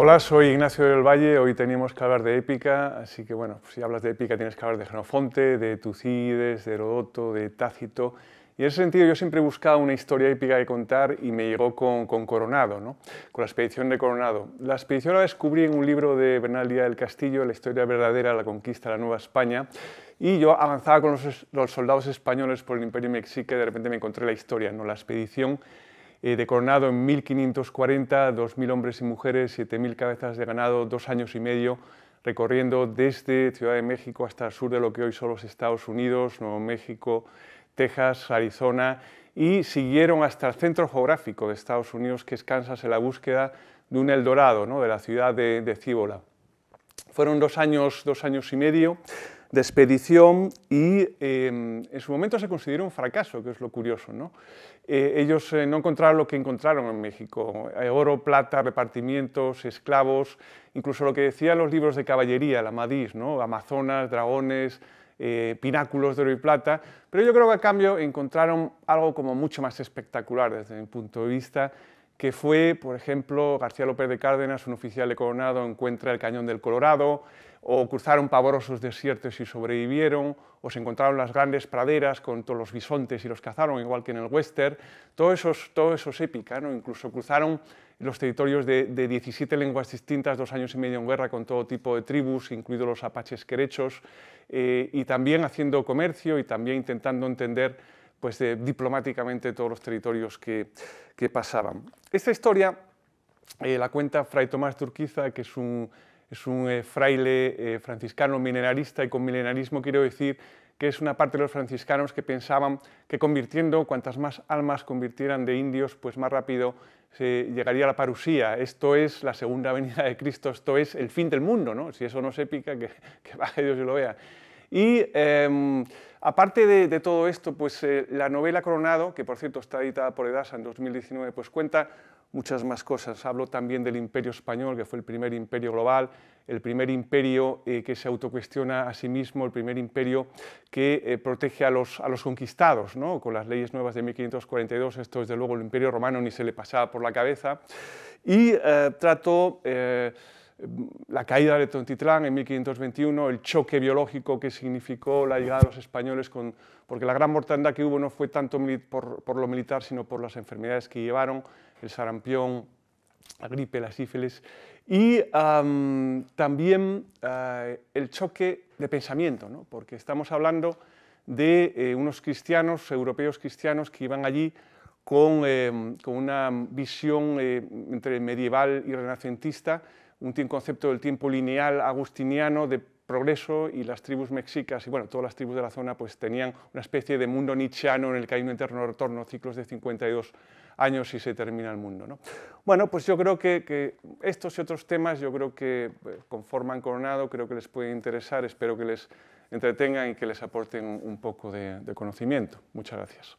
Hola, soy Ignacio del Valle. Hoy tenemos que hablar de épica, así que bueno, si hablas de épica tienes que hablar de Genofonte, de Tucídides, de Herodoto, de Tácito. Y en ese sentido yo siempre he buscado una historia épica que contar y me llegó con, Coronado, ¿no? con la expedición de Coronado. La expedición la descubrí en un libro de Bernal Díaz del Castillo, La historia verdadera, la conquista de la Nueva España, y yo avanzaba con los, soldados españoles por el Imperio Mexique y de repente me encontré la historia, ¿no? la expedición eh, de Coronado en 1540, 2.000 hombres y mujeres, 7.000 cabezas de ganado, dos años y medio, recorriendo desde Ciudad de México hasta el sur de lo que hoy son los Estados Unidos, Nuevo México, Texas, Arizona, y siguieron hasta el centro geográfico de Estados Unidos, que es en la búsqueda de un Eldorado, de la ciudad de, Cíbola. Fueron dos años, dos años y medio, de expedición y em, en su momento se consideró un fracaso, que es lo curioso. Eh, ellos eh, no encontraron lo que encontraron en México, eh, oro, plata, repartimientos, esclavos, incluso lo que decían los libros de caballería, la Madis, ¿no? Amazonas, dragones, pináculos de oro y plata, pero yo creo que a cambio encontraron algo como mucho más espectacular desde mi punto de vista, que fue, por ejemplo, García López de Cárdenas, un oficial de Coronado, encuentra el cañón del Colorado, o cruzaron pavorosos desiertos y sobrevivieron, o se encontraron las grandes praderas con todos los bisontes y los cazaron, igual que en el western, todo eso, todo eso es épica, incluso cruzaron los territorios de, 17 lenguas distintas, dos años y medio en guerra con todo tipo de tribus, incluidos los apaches querechos, eh, y también haciendo comercio y también intentando entender pues, diplomáticamente todos los territorios que, que pasaban. Esta historia eh, la cuenta Fray Tomás Turquiza, que es un, es un eh, fraile eh, franciscano mineralista y con milenarismo quiero decir que es una parte de los franciscanos que pensaban que convirtiendo, cuantas más almas convirtieran de indios, pues más rápido se llegaría a la parusía. Esto es la segunda venida de Cristo, esto es el fin del mundo, ¿no? Si eso no se pica, que, que baje Dios y lo vea. Y em, aparte de, todo esto, pues eh, la novela Coronado, que por cierto está editada por Edasa en 2019, pues cuenta muchas más cosas. Hablo también del imperio español, que fue el primer imperio global, el primer imperio eh, que se autocuestiona a sí mismo, el primer imperio que eh, protege a los, a los conquistados, ¿no? con las leyes nuevas de 1542, esto desde luego el imperio romano ni se le pasaba por la cabeza, y eh, trato la caída de Tontitlán en 1521, el choque biológico que significó la llegada de los españoles, porque la gran mortandad que hubo no fue tanto por, lo militar, sino por las enfermedades que llevaron, el sarampión, la gripe, la sífilis, y también eh, el choque de pensamiento, porque estamos hablando de eh, unos cristianos, europeos cristianos, que iban allí con, em, una visión eh, entre medieval y renacentista, un concepto del tiempo lineal agustiniano de progreso y las tribus mexicas y bueno, todas las tribus de la zona pues tenían una especie de mundo nichiano en el que hay un eterno retorno, ciclos de 52 años y se termina el mundo. ¿no? Bueno, pues yo creo que, estos y otros temas yo creo que eh, conforman Coronado, creo que les puede interesar, espero que les entretengan y que les aporten un poco de conocimiento. Muchas gracias.